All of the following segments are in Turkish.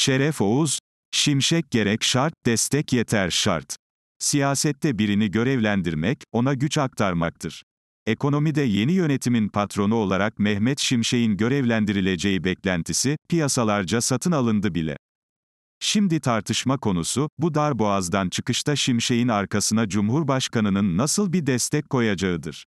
Şeref Oğuz, şimşek gerek şart, destek yeter şart. Siyasette birini görevlendirmek, ona güç aktarmaktır. Ekonomide yeni yönetimin patronu olarak Mehmet Şimşek'in görevlendirileceği beklentisi, piyasalarca satın alındı bile. Şimdi tartışma konusu, bu dar boğazdan çıkışta Şimşek'in arkasına Cumhurbaşkanı'nın nasıl bir destek koyacağıdır.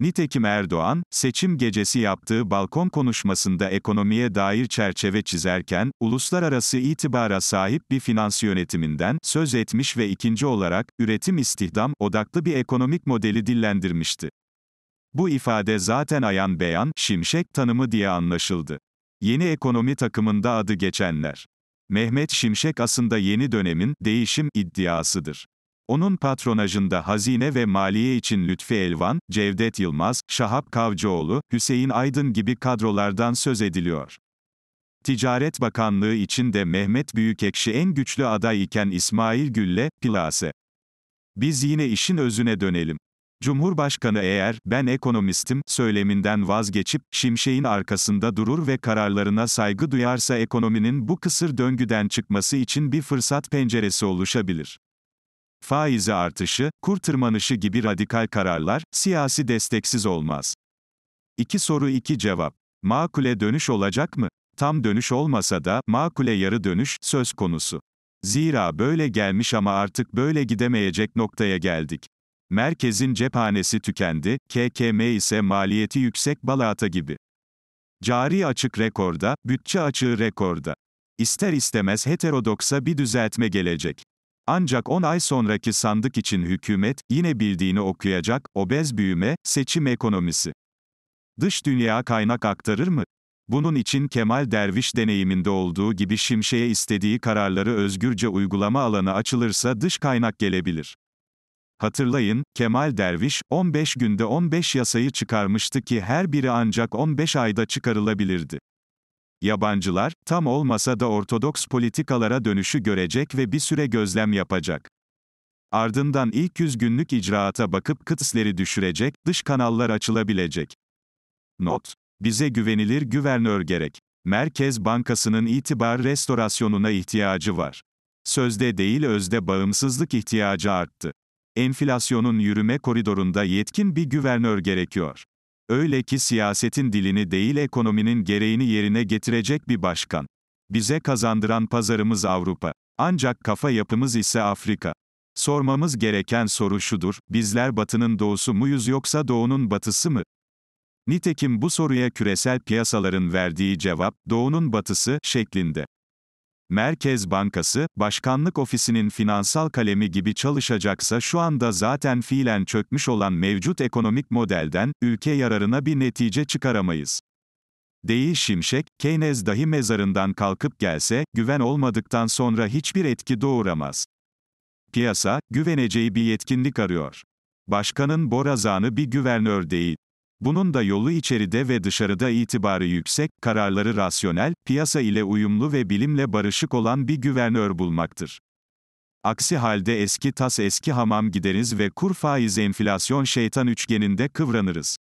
Nitekim Erdoğan, seçim gecesi yaptığı balkon konuşmasında ekonomiye dair çerçeve çizerken, uluslararası itibara sahip bir finans yönetiminden söz etmiş ve ikinci olarak, üretim istihdam odaklı bir ekonomik modeli dillendirmişti. Bu ifade zaten ayan beyan, şimşek tanımı diye anlaşıldı. Yeni ekonomi takımında adı geçenler. Mehmet Şimşek aslında yeni dönemin, değişim, iddiasıdır. Onun patronajında hazine ve maliye için Lütfi Elvan, Cevdet Yılmaz, Şahap Kavcıoğlu, Hüseyin Aydın gibi kadrolardan söz ediliyor. Ticaret Bakanlığı için de Mehmet Büyükekşi en güçlü aday iken İsmail Gülle, Pilase. Biz yine işin özüne dönelim. Cumhurbaşkanı eğer, ben ekonomistim, söyleminden vazgeçip, şimşeğin arkasında durur ve kararlarına saygı duyarsa ekonominin bu kısır döngüden çıkması için bir fırsat penceresi oluşabilir faizi artışı, kur tırmanışı gibi radikal kararlar, siyasi desteksiz olmaz. İki soru iki cevap. Makule dönüş olacak mı? Tam dönüş olmasa da, makule yarı dönüş, söz konusu. Zira böyle gelmiş ama artık böyle gidemeyecek noktaya geldik. Merkezin cephanesi tükendi, KKM ise maliyeti yüksek balata gibi. Cari açık rekorda, bütçe açığı rekorda. İster istemez heterodoksa bir düzeltme gelecek. Ancak 10 ay sonraki sandık için hükümet, yine bildiğini okuyacak, obez büyüme, seçim ekonomisi. Dış dünya kaynak aktarır mı? Bunun için Kemal Derviş deneyiminde olduğu gibi Şimşek'e istediği kararları özgürce uygulama alanı açılırsa dış kaynak gelebilir. Hatırlayın, Kemal Derviş, 15 günde 15 yasayı çıkarmıştı ki her biri ancak 15 ayda çıkarılabilirdi. Yabancılar, tam olmasa da ortodoks politikalara dönüşü görecek ve bir süre gözlem yapacak. Ardından ilk 100 günlük icraata bakıp kıtsleri düşürecek, dış kanallar açılabilecek. Not. Bize güvenilir güvernör gerek. Merkez Bankası'nın itibar restorasyonuna ihtiyacı var. Sözde değil özde bağımsızlık ihtiyacı arttı. Enflasyonun yürüme koridorunda yetkin bir güvernör gerekiyor. Öyle ki siyasetin dilini değil ekonominin gereğini yerine getirecek bir başkan. Bize kazandıran pazarımız Avrupa. Ancak kafa yapımız ise Afrika. Sormamız gereken soru şudur, bizler batının doğusu muyuz yoksa doğunun batısı mı? Nitekim bu soruya küresel piyasaların verdiği cevap, doğunun batısı, şeklinde. Merkez Bankası, Başkanlık Ofisi'nin finansal kalemi gibi çalışacaksa şu anda zaten fiilen çökmüş olan mevcut ekonomik modelden, ülke yararına bir netice çıkaramayız. Değil Şimşek, Keynes dahi mezarından kalkıp gelse, güven olmadıktan sonra hiçbir etki doğuramaz. Piyasa, güveneceği bir yetkinlik arıyor. Başkanın borazanı bir güvernör değil. Bunun da yolu içeride ve dışarıda itibarı yüksek, kararları rasyonel, piyasa ile uyumlu ve bilimle barışık olan bir güvernör bulmaktır. Aksi halde eski tas eski hamam gideriz ve kur faiz enflasyon şeytan üçgeninde kıvranırız.